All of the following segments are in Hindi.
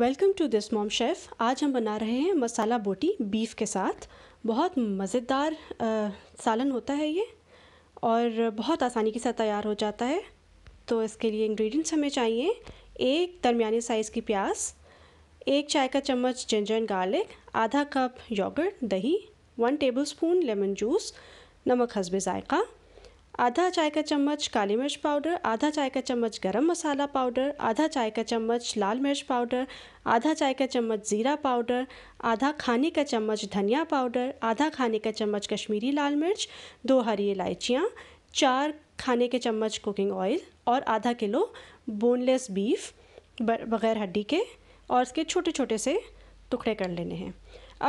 welcome to this mom chef आज हम बना रहे हैं मसाला बोटी बीफ़ के साथ बहुत मज़ेदार सालन होता है ये और बहुत आसानी के साथ तैयार हो जाता है तो इसके लिए इंग्रेडिएंट्स हमें चाहिए एक दरमिया साइज़ की प्याज एक चाय का चम्मच जिंजर एंड गार्लिक आधा कप योगर्ट दही one tablespoon lemon juice नमक हसबे ज़ायक़ा आधा चाय का चम्मच काली मिर्च पाउडर आधा चाय का चम्मच गरम मसाला पाउडर आधा चाय का चम्मच लाल मिर्च पाउडर आधा चाय का चम्मच ज़ीरा पाउडर आधा खाने का चम्मच धनिया पाउडर आधा खाने का चम्मच कश्मीरी लाल मिर्च दो हरी इलायचियाँ चार खाने के चम्मच कुकिंग ऑयल और आधा किलो बोनलेस बीफ बगैर हड्डी के और इसके छोटे छोटे से टुकड़े कर लेने हैं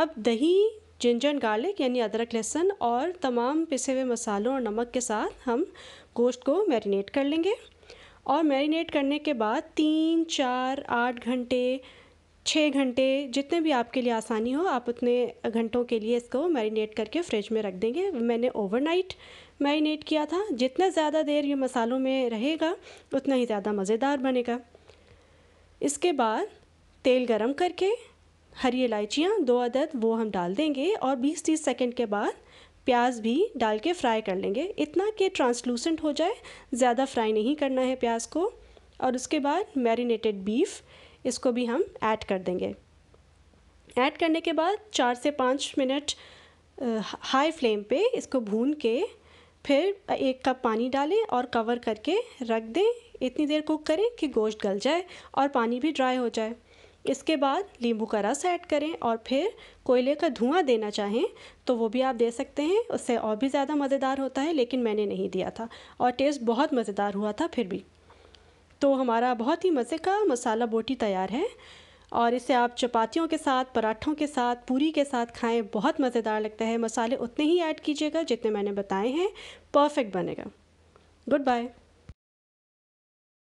अब दही जिंजर एंड गार्लिक यानी अदरक लहसुन और तमाम पिसे हुए मसालों और नमक के साथ हम गोश्त को मैरिनेट कर लेंगे और मैरिनेट करने के बाद तीन चार आठ घंटे छः घंटे जितने भी आपके लिए आसानी हो आप उतने घंटों के लिए इसको मैरिनेट करके फ्रिज में रख देंगे मैंने ओवरनाइट मैरिनेट किया था जितना ज़्यादा देर ये मसालों में रहेगा उतना ही ज़्यादा मज़ेदार बनेगा इसके बाद तेल गरम करके हरी इलायचियाँ दो अदद वो हम डाल देंगे और 20-30 सेकंड के बाद प्याज भी डाल के फ्राई कर लेंगे इतना कि ट्रांसलूसेंट हो जाए ज़्यादा फ्राई नहीं करना है प्याज को और उसके बाद मैरिनेटेड बीफ इसको भी हम ऐड कर देंगे ऐड करने के बाद चार से पाँच मिनट हाई फ्लेम पे इसको भून के फिर एक कप पानी डालें और कवर करके रख दें इतनी देर कुक करें कि गोश्त गल जाए और पानी भी ड्राई हो जाए इसके बाद नींबू का रस ऐड करें और फिर कोयले का धुआं देना चाहें तो वो भी आप दे सकते हैं उससे और भी ज़्यादा मज़ेदार होता है लेकिन मैंने नहीं दिया था और टेस्ट बहुत मज़ेदार हुआ था फिर भी तो हमारा बहुत ही मज़े का मसाला बोटी तैयार है और इसे आप चपातियों के साथ पराठों के साथ पूरी के साथ खाएं बहुत मज़ेदार लगता है मसाले उतने ही ऐड कीजिएगा जितने मैंने बताए हैं परफेक्ट बनेगा गुड बाय